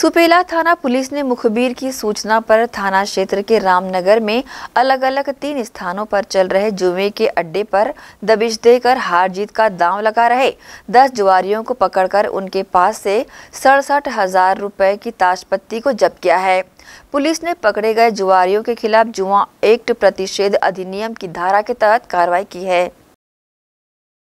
सुपेला थाना पुलिस ने मुखबिर की सूचना पर थाना क्षेत्र के रामनगर में अलग अलग तीन स्थानों पर चल रहे जुए के अड्डे पर दबिश देकर हार जीत का दांव लगा रहे दस जुआरियों को पकड़कर उनके पास से सड़सठ हजार रूपए की ताशपत्ती को जब्त किया है पुलिस ने पकड़े गए जुआरियों के खिलाफ जुआ एक्ट प्रतिषेध अधिनियम की धारा के तहत कार्रवाई की है